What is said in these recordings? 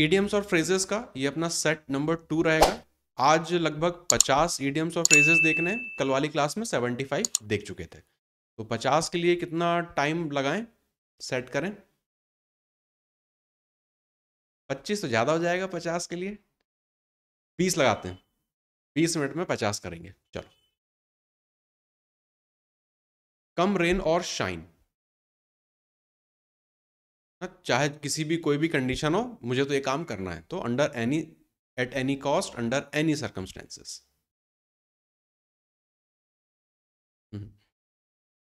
EDMs और phrases का ये अपना सेट नंबर टू रहेगा आज लगभग 50 ईडियम्स और फ्रेजेस देखने हैं कल वाली क्लास में 75 देख चुके थे तो 50 के लिए कितना टाइम लगाएं सेट करें 25 तो ज़्यादा हो जाएगा 50 के लिए 20 लगाते हैं 20 मिनट में 50 करेंगे चलो कम रेन और शाइन हाँ, चाहे किसी भी कोई भी कंडीशन हो मुझे तो ये काम करना है तो under any at any cost under any circumstances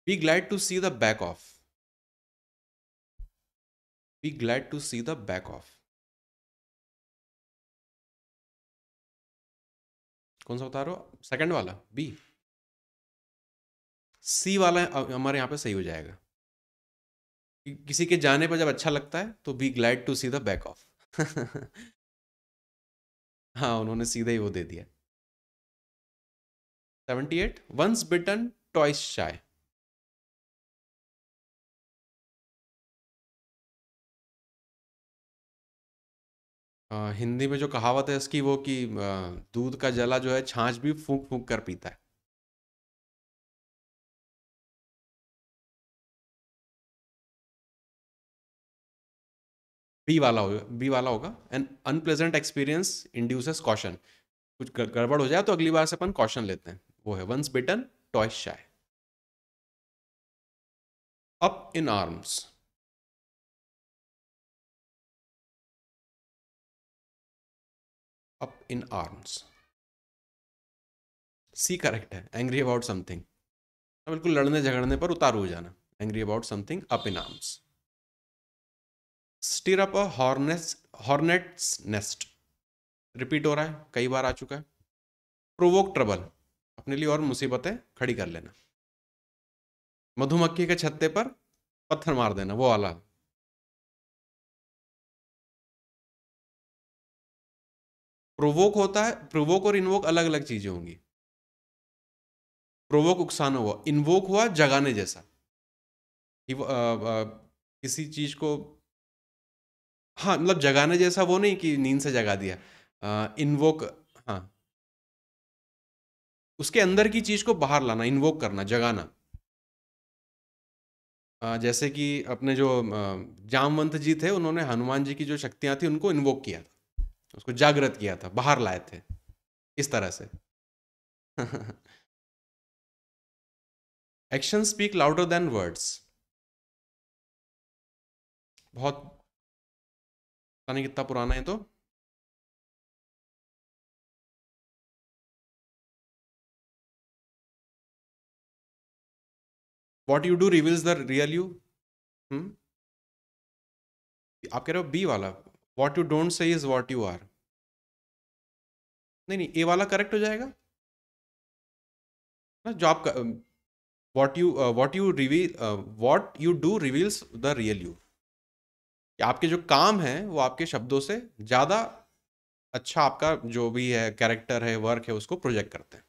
be glad to see the back of be glad to see the back of कौन सा बता रहे हो सेकेंड वाला बी सी वाला हमारे यहां पे सही हो जाएगा किसी के जाने पर जब अच्छा लगता है तो be glad to see the back of हाँ उन्होंने सीधे ही वो दे दिया seventy eight once bitten twice shy Hindi में जो कहावत है इसकी वो कि दूध का जला जो है छाछ भी फूंक फूंक कर पीता है बी वाला होगा बी वाला होगा and unpleasant experience induces caution कुछ गड़बड़ हो जाए तो अगली बार से अपन कॉशन लेते हैं वो है once bitten twice shy up in arms up in arms C correct है एंग्री अबाउट समथिंग बिल्कुल लड़ने झगड़ने पर उतारू हो जाना angry about something up in arms stir up a hornet's nest repeat हो रहा है कई बार आ चुका है प्रोवोक ट्रबल अपने लिए और मुसीबतें खड़ी कर लेना मधुमक्खी के छत्ते पर पत्थर मार देना वो वाला प्रोवोक होता है प्रोवोक और इन्वोक अलग अलग चीजें होंगी प्रोवोक उकसान हुआ इन्वोक हुआ जगाने जैसा कि किसी चीज को हाँ मतलब जगाने जैसा वो नहीं कि नींद से जगा दिया इन्वोक हाँ उसके अंदर की चीज़ को बाहर लाना इन्वोक करना जगाना आ, जैसे कि अपने जो जामवंत जी थे उन्होंने हनुमान जी की जो शक्तियां थी उनको इन्वोक किया था उसको जागृत किया था बाहर लाए थे इस तरह से action speak louder than words बहुत पता नहीं कितना पुराना है तो what you do reveals the real you आप कह रहे हो बी वाला what you don't say is what you are नहीं नहीं ए वाला करेक्ट हो जाएगा ना जो आप what you what you reveal what you do reveals the real you आपके जो काम है वो आपके शब्दों से ज़्यादा अच्छा आपका जो भी है कैरेक्टर है वर्क है उसको प्रोजेक्ट करते हैं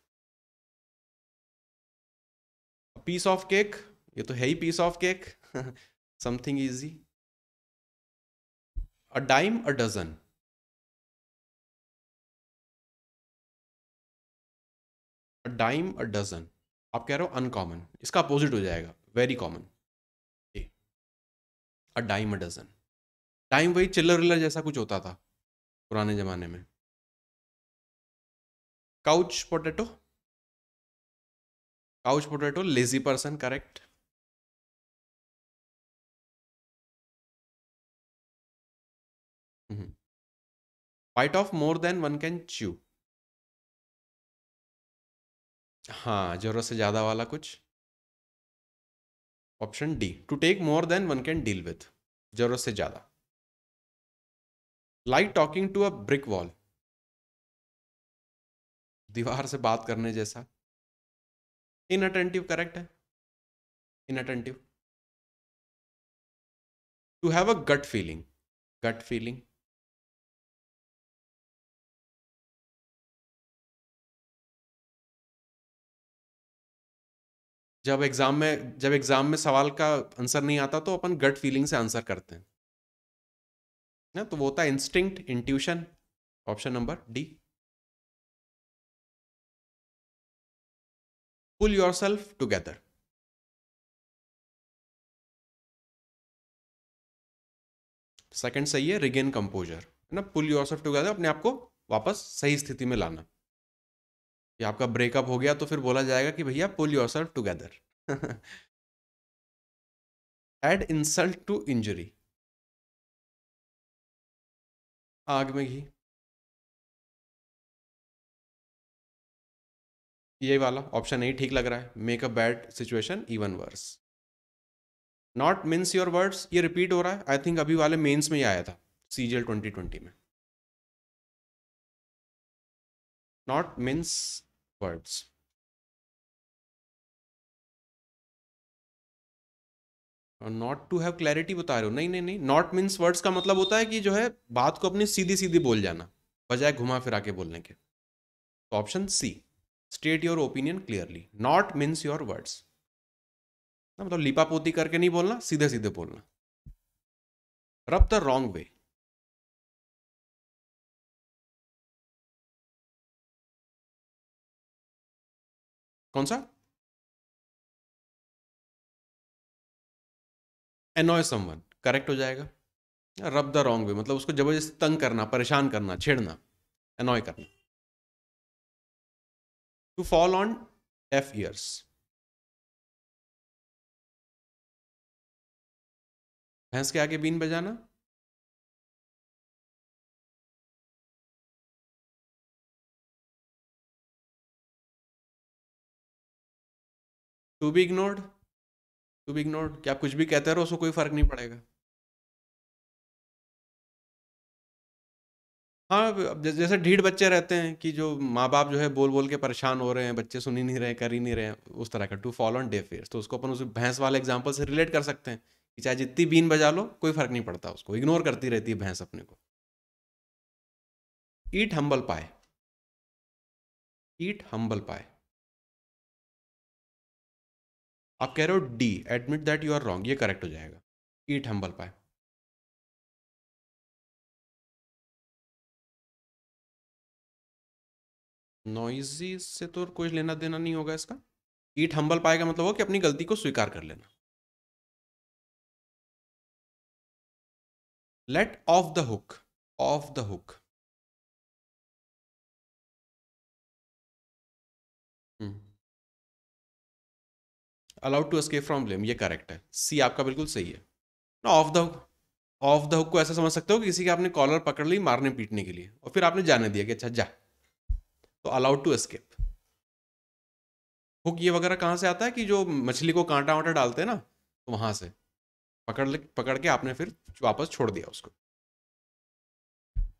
पीस ऑफ केक ये तो है ही piece of cake something easy a dime a dozen a dime a dozen आप कह रहे हो अनकॉमन इसका अपोजिट हो जाएगा very common A a dime a dozen time वही चिल्लर विल्लर जैसा कुछ होता था पुराने ज़माने में couch potato couch potato lazy person correct bite off more than one can chew हाँ जरूरत से ज़्यादा वाला कुछ option D to take more than one can deal with जरूरत से ज़्यादा like talking to a brick wall दीवार से बात करने जैसा इनअटेंटिव करेक्ट है inattentive to have a gut feeling gut feeling जब एग्जाम में जब एग्जाम में सवाल का आंसर नहीं आता तो अपन गट फीलिंग से आंसर करते हैं ना तो वो होता है instinct intuition option number D pull yourself together second सही है रिगेन कंपोजर है ना पुल योर सेल्फ टूगेदर अपने आप को वापस सही स्थिति में लाना ये आपका ब्रेकअप हो गया तो फिर बोला जाएगा कि भैया pull yourself together add insult to injury आग में घी ये वाला ऑप्शन नहीं ठीक लग रहा है make a bad situation even worse not mince your words ये रिपीट हो रहा है आई थिंक अभी वाले मेंस में ही आया था सीजीएल ट्वेंटी ट्वेंटी में not mince words not to have clarity बता रहे हो नहीं नहीं नहीं नॉट मीन्स वर्ड्स का मतलब होता है कि जो है बात को अपनी सीधी सीधी बोल जाना बजाय घुमा फिरा के बोलने के तो option C state your opinion clearly not mince your words ना मतलब लिपापोती करके नहीं बोलना सीधे सीधे बोलना रब द रॉन्ग वे कौन सा एनॉय समवन करेक्ट हो जाएगा रब द रॉन्ग वे मतलब उसको जबरदस्ती तंग करना परेशान करना छेड़ना एनॉय करना to fall on deaf ears भैंस के आगे बीन बजाना to be ignored to be ignored क्या कुछ भी कहते रहो उसको कोई फ़र्क नहीं पड़ेगा हाँ जैसे ढीढ़ बच्चे रहते हैं कि जो माँ बाप जो है बोल बोल के परेशान हो रहे हैं बच्चे सुन ही नहीं रहे कर ही नहीं रहे उस तरह का टू फॉलो ऑन डे फेयर तो उसको अपन उस भैंस वाले एग्जाम्पल से रिलेट कर सकते हैं कि चाहे जितनी बीन बजा लो कोई फ़र्क नहीं पड़ता उसको इग्नोर करती रहती है भैंस अपने को ईट हम्बल पाए ईट हम्बल पाए आप कह रहे हो D admit that you are wrong ये करेक्ट हो जाएगा ईट हम्बल पाए नॉइजी से तो कोई लेना देना नहीं होगा इसका ईट हम्बल पाएगा मतलब वो कि अपनी गलती को स्वीकार कर लेना let off the hook off the hook allowed to escape from blame ये करेक्ट है सी आपका बिल्कुल सही है ना off the hook off the hook को ऐसा समझ सकते हो कि किसी के आपने कॉलर पकड़ ली मारने पीटने के लिए और फिर आपने जाने दिया कि अच्छा जा तो अलाउड टू एस्केप हुक ये वगैरह कहाँ से आता है कि जो मछली को कांटा वांटा डालते हैं ना तो वहां से पकड़ ले पकड़ के आपने फिर वापस छोड़ दिया उसको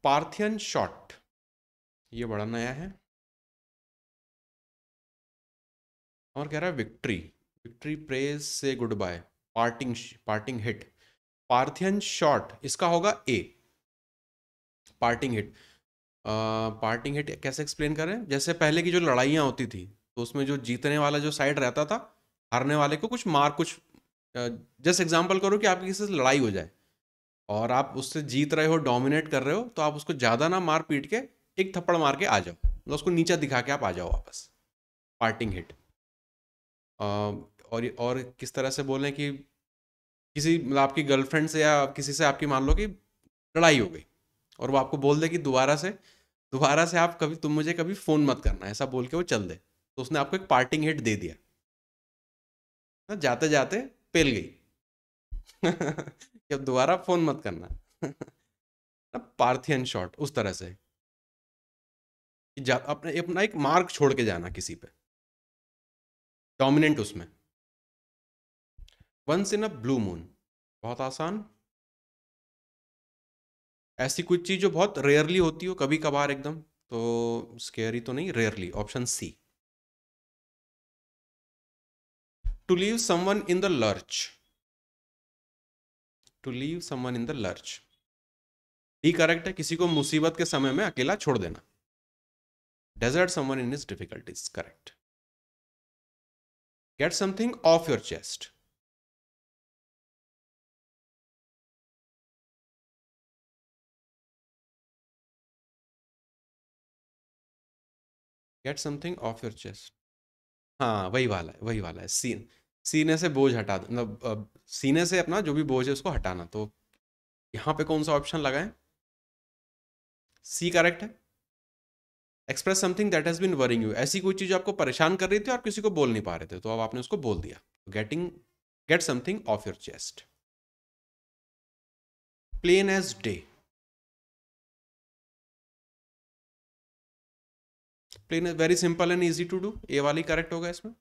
पार्थियन शॉट ये बड़ा नया है और कह रहा है विक्ट्री विक्ट्री प्रेज से goodbye parting parting hit Parthian shot इसका होगा A parting hit parting hit कैसे एक्सप्लेन करें जैसे पहले की जो लड़ाइयाँ होती थी तो उसमें जो जीतने वाला जो साइड रहता था हारने वाले को कुछ मार कुछ जस्ट एग्जाम्पल करो कि आपकी किसी से लड़ाई हो जाए और आप उससे जीत रहे हो डोमिनेट कर रहे हो तो आप उसको ज़्यादा ना मार पीट के एक थप्पड़ मार के आ जाओ मतलब उसको नीचा दिखा के आप आ जाओ वापस पार्टिंग हिट और और किस तरह से बोलें कि किसी मतलब आपकी गर्लफ्रेंड से या किसी से आपकी मान लो कि लड़ाई हो गई और वो आपको बोल दे कि दोबारा से दोबारा से आप कभी तुम मुझे कभी फ़ोन मत करना ऐसा बोल के वो चल दे तो उसने आपको एक पार्टिंग हिट दे दिया ना हाँ, जाते जाते पेल गई अब दोबारा फ़ोन मत करना ना पार्थियन शॉट उस तरह से अपने अपना एक मार्क छोड़ के जाना किसी पे डोमिनेंट उसमें once in a blue moon बहुत आसान ऐसी कुछ चीज़ जो बहुत रेयरली होती हो कभी कभार एकदम तो स्केयरी तो नहीं rarely option C to leave someone in the lurch to leave someone in the lurch D correct है किसी को मुसीबत के समय में अकेला छोड़ देना desert someone in his difficulties correct get something off your chest get something off your chest हाँ वही वाला है वही वाला है सीन सीने से बोझ हटा दो मतलब सीने से अपना जो भी बोझ है उसको हटाना तो यहाँ पे कौन सा ऑप्शन लगाएं सी करेक्ट है express something that has been worrying you ऐसी कोई चीज़ आपको परेशान कर रही थी और किसी को बोल नहीं पा रहे थे तो अब आपने उसको बोल दिया getting get something off your chest plain as day plain very simple and easy to do A वाली करेक्ट होगा इसमें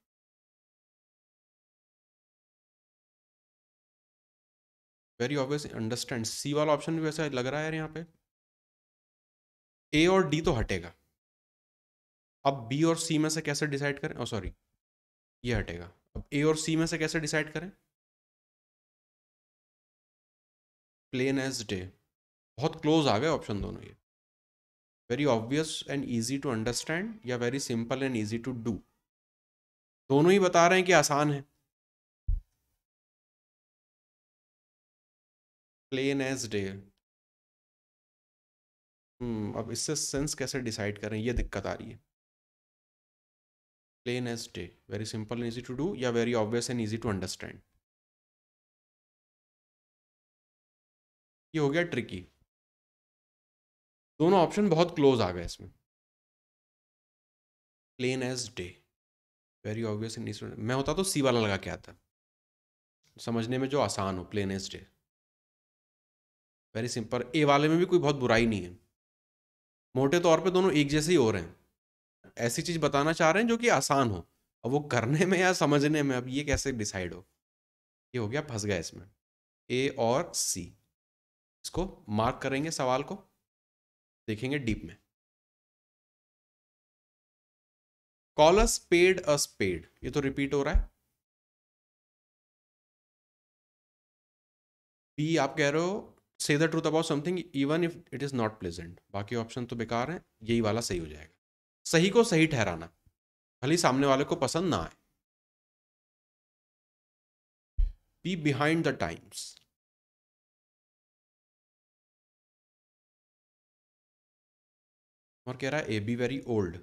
वेरी ऑब्वियस अंडरस्टैंड सी वाला ऑप्शन भी वैसा लग रहा है यहाँ पे ए और डी तो हटेगा अब बी और सी में से कैसे डिसाइड करें ओ सॉरी ये हटेगा अब ए और सी में से कैसे डिसाइड करें प्लेन एज डे बहुत क्लोज आ गए ऑप्शन दोनों ये very obvious and easy to understand या very simple and easy to do दोनों ही बता रहे हैं कि आसान है प्लेन एज डे अब इससे सेंस कैसे डिसाइड करें ये दिक्कत आ रही है plain as day very simple and easy to do या very obvious and easy to understand ये हो गया ट्रिकी दोनों ऑप्शन बहुत क्लोज आ गए इसमें plain as day very obvious इन मैं होता तो सी वाला लगा के आता समझने में जो आसान हो plain as day very simple A वाले में भी कोई बहुत बुराई नहीं है मोटे तौर पे दोनों एक जैसे ही हो रहे हैं ऐसी चीज़ बताना चाह रहे हैं जो कि आसान हो अब वो करने में या समझने में अब ये कैसे डिसाइड हो ये हो गया फंस गया इसमें ए और सी इसको मार्क करेंगे सवाल को देखेंगे डीप में कॉल स्पेड अ स्पेड ये तो रिपीट हो रहा है बी आप कह रहे हो say the truth about something even if it is not pleasant बाकी ऑप्शन तो बेकार है यही वाला सही हो जाएगा सही को सही ठहराना भले सामने वाले को पसंद ना आए बी बिहाइंड द टाइम्स और कह रहा है ए बी वेरी ओल्ड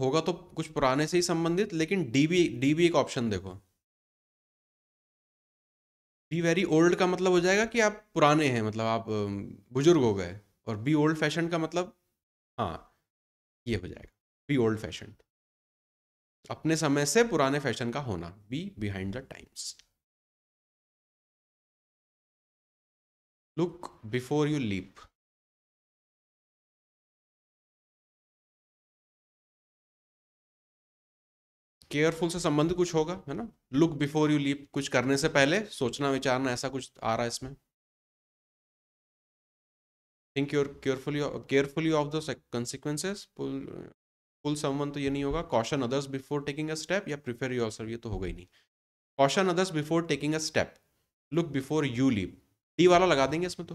होगा तो कुछ पुराने से ही संबंधित लेकिन डी बी डी बी एक ऑप्शन देखो बी वेरी ओल्ड का मतलब हो जाएगा कि आप पुराने हैं मतलब आप बुजुर्ग हो गए और बी ओल्ड फैशन का मतलब हाँ ये हो जाएगा बी ओल्ड फैशन अपने समय से पुराने फैशन का होना be behind the times look before you leap careful से संबंध कुछ होगा है ना लुक बिफोर यू लीप कुछ करने से पहले सोचना विचारना ऐसा कुछ आ रहा है इसमें think your carefully carefully of the consequences full full संबंध तो ये नहीं होगा caution others before taking a step या प्रिफेयर योर सर ये तो होगा ही नहीं caution others before taking a step look before you leap D वाला लगा देंगे इसमें तो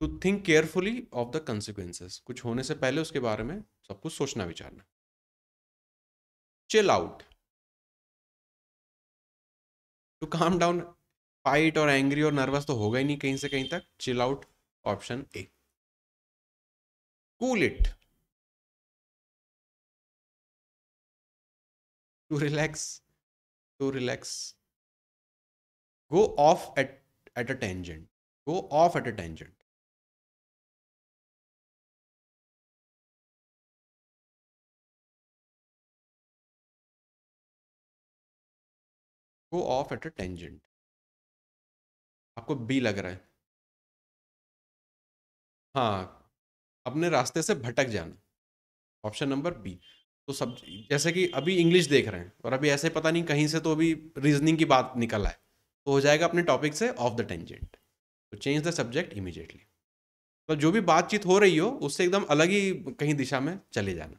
to think carefully of the consequences कुछ होने से पहले उसके बारे में सब कुछ सोचना विचारना chill out to calm down fight और एंग्री और नर्वस तो होगा ही नहीं कहीं से कहीं तक chill out option A cool it to relax to relax go off at at a tangent go off at a tangent go off at a tangent आपको बी लग रहा है हाँ अपने रास्ते से भटक जाना ऑप्शन नंबर बी तो सब जैसे कि अभी इंग्लिश देख रहे हैं और अभी ऐसे पता नहीं कहीं से तो अभी रीजनिंग की बात निकल आए तो हो जाएगा अपने टॉपिक से ऑफ द टेंजेंट तो चेंज द सब्जेक्ट इमिजिएटली तो जो भी बातचीत हो रही हो उससे एकदम अलग ही कहीं दिशा में चले जाना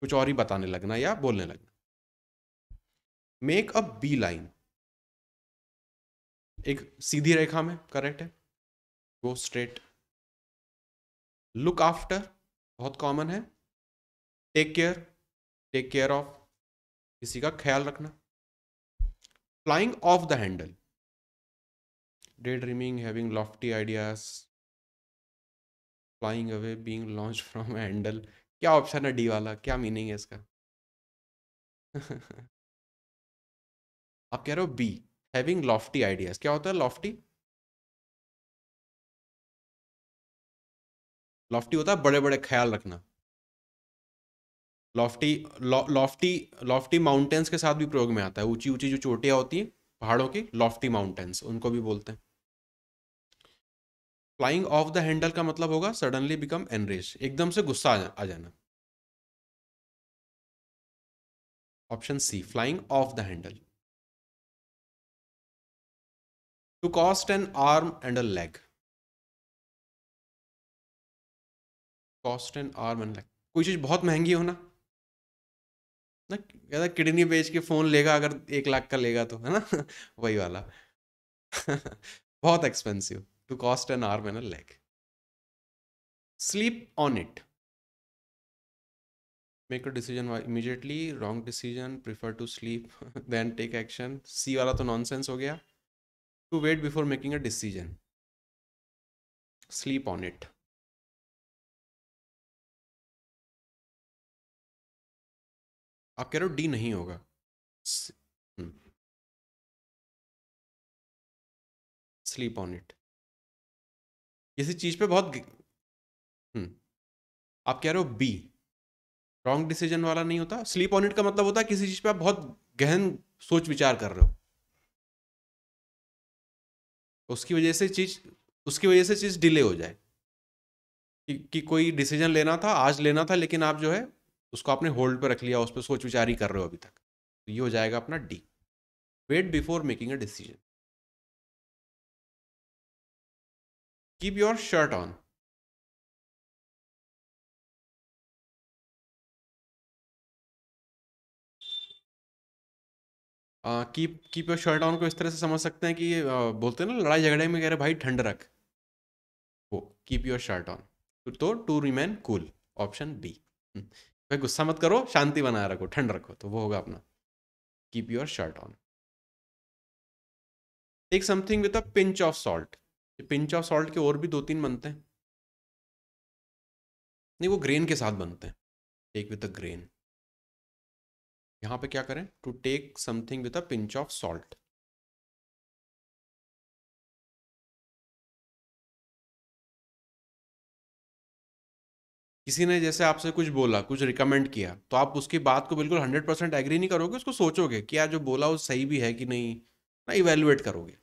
कुछ और ही बताने लगना या बोलने लगना मेक अ बी लाइन एक सीधी रेखा में करेक्ट है गो स्ट्रेट लुक आफ्टर बहुत कॉमन है take care take care of किसी का ख्याल रखना flying off the handle day dreaming having lofty ideas flying away being launch from handle क्या ऑप्शन है डी वाला क्या मीनिंग है इसका आप कह रहे हो बी हैविंग लॉफ्टी आइडियाज क्या होता है लॉफ्टी लॉफ्टी होता है बड़े बड़े ख्याल रखना लॉफ्टी लॉफ्टी लॉफ्टी माउंटेन्स के साथ भी प्रयोग में आता है ऊंची ऊंची जो चोटियां होती हैं पहाड़ों की लॉफ्टी माउंटेन्स उनको भी बोलते हैं फ्लाइंग ऑफ द हैंडल का मतलब होगा सडनली बिकम एनरेज एकदम से गुस्सा आ जाना option C flying off the handle to cost an arm and a leg cost an arm and leg कोई चीज़ बहुत महंगी हो ना ना कहता किडनी बेच के फ़ोन लेगा अगर एक लाख का लेगा तो है ना वही वाला बहुत expensive to cost an arm and a leg sleep on it make a decision immediately wrong decision prefer to sleep than take action C वाला तो नॉनसेंस हो गया to wait before making a decision sleep on it आप कह रहे हो D नहीं होगा स्लीप ऑन इट किसी चीज पे बहुत hmm. आप कह रहे हो बी रॉन्ग डिसीजन वाला नहीं होता स्लीप ऑन इट का मतलब होता है किसी चीज पे आप बहुत गहन सोच विचार कर रहे हो उसकी वजह से चीज़ उसकी वजह से चीज़ डिले हो जाए कि, कि कोई डिसीजन लेना था आज लेना था लेकिन आप जो है उसको आपने होल्ड पर रख लिया उस पर सोच विचार ही कर रहे हो अभी तक तो ये हो जाएगा अपना D wait before making a decision keep your shirt on keep keep your shirt on को इस तरह से समझ सकते हैं कि uh, बोलते हैं ना लड़ाई झगड़े में कह रहे भाई ठंड रख वो कीप योर शर्ट ऑन तो to remain cool option B भाई गुस्सा मत करो शांति बनाए रखो ठंड रखो तो वो होगा अपना keep your shirt on take something with a pinch of salt pinch of salt के और भी दो तीन बनते हैं नहीं वो ग्रेन के साथ बनते हैं टेक विद अ ग्रेन यहां पे क्या करें to take something with a pinch of salt किसी ने जैसे आपसे कुछ बोला कुछ रिकमेंड किया तो आप उसकी बात को बिल्कुल हंड्रेड परसेंट एग्री नहीं करोगे उसको सोचोगे क्या जो बोला वो सही भी है कि नहीं ना इवेल्युएट करोगे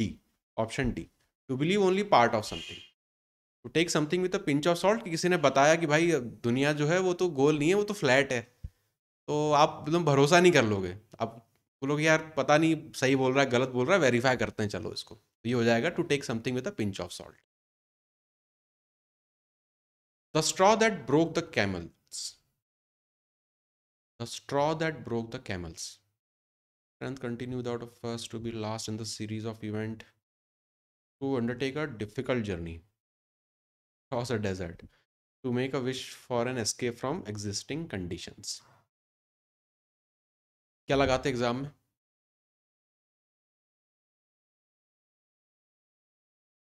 D option D to believe only part of something to take something with a pinch of salt किसी ने बताया कि भाई दुनिया जो है वो तो गोल नहीं है वो तो फ्लैट है तो आप एकदम भरोसा नहीं कर लोगे आप बोलोगे यार पता नहीं सही बोल रहा है गलत बोल रहा है वेरीफाई करते हैं चलो इसको तो ये हो जाएगा to take something with a pinch of salt the straw that broke the camel's the straw that broke the camel's and continue without a first to be last in the series of event to undertake a difficult journey across a desert to make a wish for an escape from existing conditions क्या लगाते exam में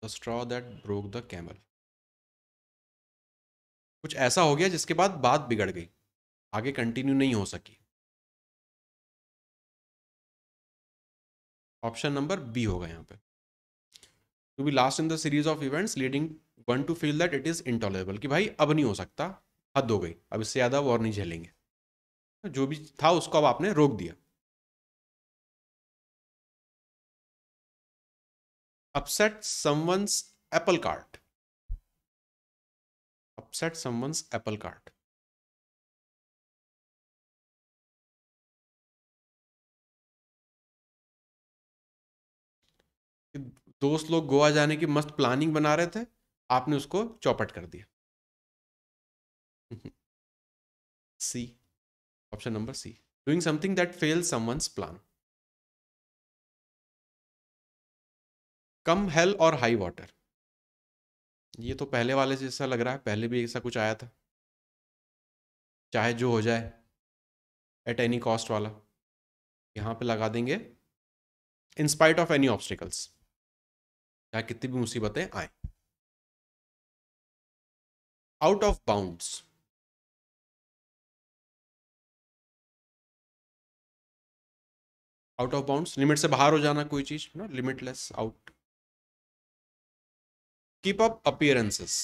the straw that broke the camel कुछ ऐसा हो गया जिसके बाद बात बिगड़ गई आगे कंटिन्यू नहीं हो सकी ऑप्शन नंबर बी होगा यहां पे to be last in the series of events leading one to feel that it is intolerable कि भाई अब नहीं हो सकता हद हो गई अब इससे ज़्यादा वॉर नहीं झेलेंगे तो जो भी था उसको अब आपने रोक दिया upset someone's apple cart upset someone's apple cart दोस्त लोग गोवा जाने की मस्त प्लानिंग बना रहे थे आपने उसको चौपट कर दिया C Option number C. Doing something that fails someone's plan. Come hell और हाई वाटर ये तो पहले वाले जैसा लग रहा है पहले भी ऐसा कुछ आया था चाहे जो हो जाए एट एनी कॉस्ट वाला यहाँ पे लगा देंगे in spite of any obstacles चाहे कितनी भी मुसीबतें आए out of bounds out of bound limit से बाहर हो जाना कोई चीज ना limitless out keep up appearances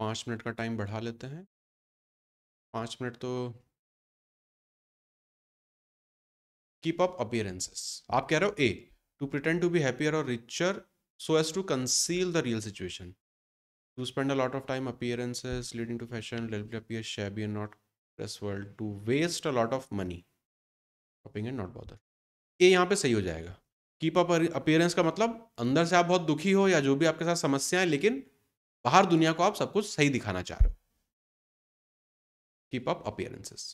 पांच मिनट का टाइम बढ़ा लेते हैं पांच मिनट तो कीप अप अपियरेंसेस आप कह रहे हो A to pretend to be happier और richer so as to conceal the real situation to spend a lot of time appearances leading to fashion will appear shabby and not trustworthy to waste a lot of money shopping and not bother ये यहाँ पे सही हो जाएगा keep up appearance का मतलब अंदर से आप बहुत दुखी हो या जो भी आपके साथ समस्या है लेकिन बाहर दुनिया को आप सब कुछ सही दिखाना चाह रहे हो keep up appearances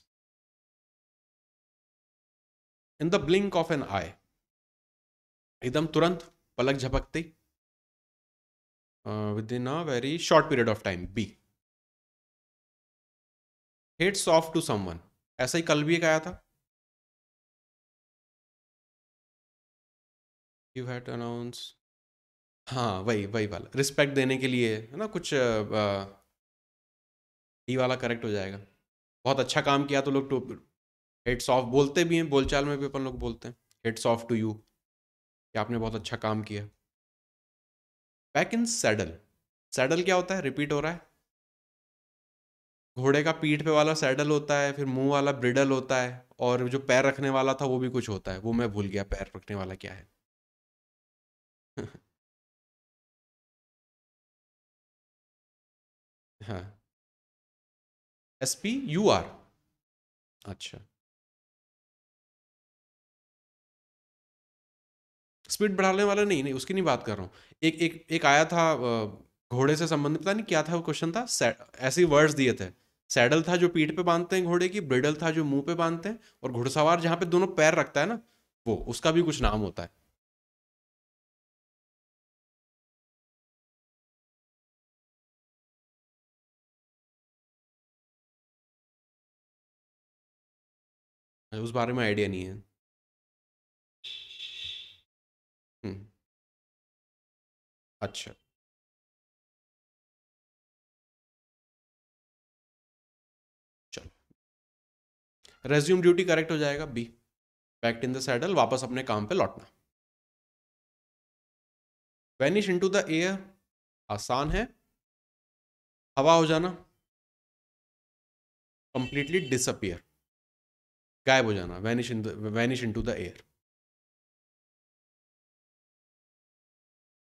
in the blink of an eye एकदम तुरंत पलक झपकते uh, within a very short period of time b hats off to someone ऐसा ही कल भी एक आया था यू हैड अनाउंस हाँ वही वही वाला रिस्पेक्ट देने के लिए है ना कुछ uh, uh, ये वाला करेक्ट हो जाएगा बहुत अच्छा काम किया तो लोग टू हेड्स ऑफ बोलते भी हैं बोलचाल में भी अपन लोग बोलते हैं हेड्स ऑफ टू यू कि आपने बहुत अच्छा काम किया बैक इन सैडल सैडल क्या होता है रिपीट हो रहा है घोड़े का पीठ पे वाला सैडल होता है फिर मुंह वाला ब्रिडल होता है और जो पैर रखने वाला था वो भी कुछ होता है वो मैं भूल गया पैर रखने वाला क्या है हाँ एस पी यू आर अच्छा स्पीड बढ़ाने वाला नहीं नहीं उसकी नहीं बात कर रहा हूँ एक एक एक आया था घोड़े से संबंधित पता नहीं क्या था वो क्वेश्चन था ऐसे वर्ड्स दिए थे सैडल था जो पीठ पे बांधते हैं घोड़े की ब्रिडल था जो मुंह पे बांधते हैं और घुड़सवार जहाँ पे दोनों पैर रखता है ना वो उसका भी कुछ नाम होता है उस बारे में आइडिया नहीं है हम्म। अच्छा। चलो। रेज़्यूम ड्यूटी करेक्ट हो जाएगा B. Backed in the saddle वापस अपने काम पे लौटना। वैनिश इनटू द एयर आसान है। हवा हो जाना। कंप्लीटली डिसअपियर गायब हो जाना vanish in vanish into the air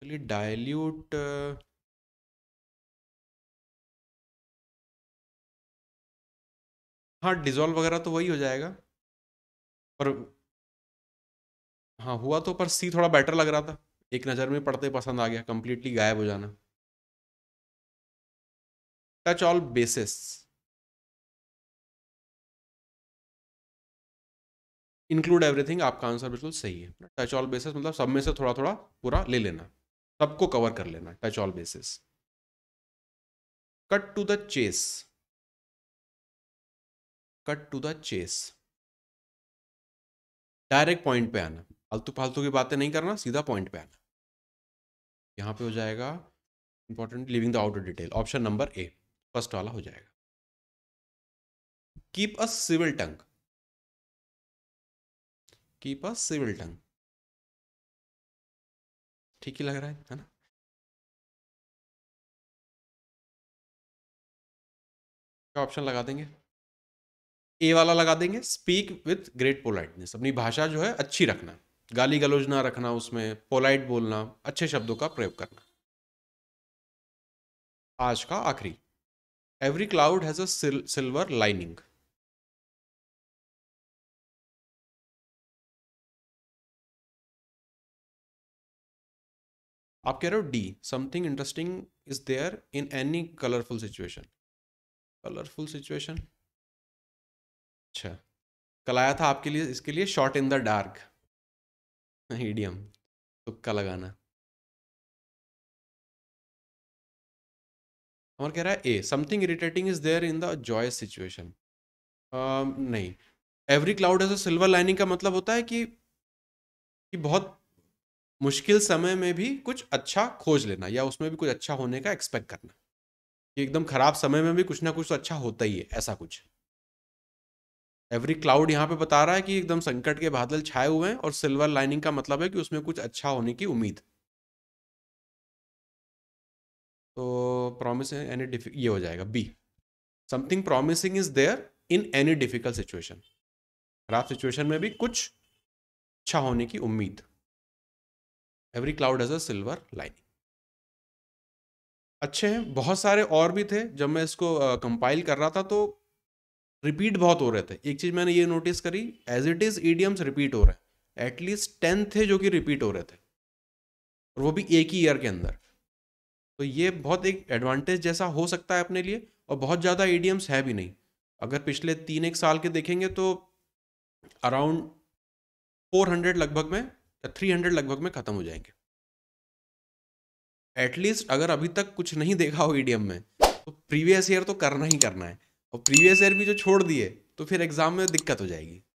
dilute uh, हाँ डिजोल्व वगैरह तो वही हो जाएगा पर हाँ हुआ तो पर सी थोड़ा बेटर लग रहा था एक नज़र में पढ़ते पसंद आ गया कंप्लीटली गायब हो जाना touch all bases include everything आपका आंसर बिल्कुल सही है टच ऑल बेसिस मतलब सब में से थोड़ा थोड़ा पूरा ले लेना सबको कवर कर लेना touch all bases cut to the chase cut to the chase direct point पे आना फालतू फालतू की बातें नहीं करना सीधा पॉइंट पे आना यहां पे हो जाएगा important leaving the outer detail option number A first वाला हो जाएगा keep a civil tongue keep a civil tongue ठीक ही लग रहा है है ना ऑप्शन लगा देंगे ए वाला लगा देंगे स्पीक विथ ग्रेट पोलाइटनेस अपनी भाषा जो है अच्छी रखना गाली गलोज ना रखना उसमें पोलाइट बोलना अच्छे शब्दों का प्रयोग करना आज का आखिरी every cloud has a silver lining आप कह रहे हो D something interesting is there in any colourful situation colourful situation अच्छा कल आया था आपके लिए इसके लिए shot in the dark idiom तुक्का लगाना और कह रहा है A something irritating is there in the joy situation नहीं every cloud has a silver lining का मतलब होता है कि कि बहुत मुश्किल समय में भी कुछ अच्छा खोज लेना या उसमें भी कुछ अच्छा होने का एक्सपेक्ट करना कि एकदम खराब समय में भी कुछ ना कुछ तो अच्छा होता ही है ऐसा कुछ एवरी क्लाउड यहाँ पे बता रहा है कि एकदम संकट के बादल छाए हुए हैं और सिल्वर लाइनिंग का मतलब है कि उसमें कुछ अच्छा होने की उम्मीद तो प्रॉमिस एनी डिफिक ये हो जाएगा B something promising is there in any difficult situation खराब सिचुएशन में भी कुछ अच्छा होने की उम्मीद every cloud has a silver lining अच्छे हैं बहुत सारे और भी थे जब मैं इसको कंपाइल uh, कर रहा था तो रिपीट बहुत हो रहे थे एक चीज़ मैंने ये नोटिस करी as it is idioms repeat हो रहे हैं एटलीस्ट टेन थे जो कि रिपीट हो रहे थे और वो भी एक ही ईयर के अंदर तो ये बहुत एक एडवांटेज जैसा हो सकता है अपने लिए और बहुत ज़्यादा ईडियम्स है भी नहीं अगर पिछले तीन एक साल के देखेंगे तो अराउंड फोर हंड्रेड लगभग में थ्री हंड्रेड लगभग में ख़त्म हो जाएंगे एटलीस्ट अगर अभी तक कुछ नहीं देखा हो ईडीएम e में तो प्रीवियस ईयर तो करना ही करना है और प्रीवियस ईयर भी जो छोड़ दिए तो फिर एग्ज़ाम में दिक्कत हो जाएगी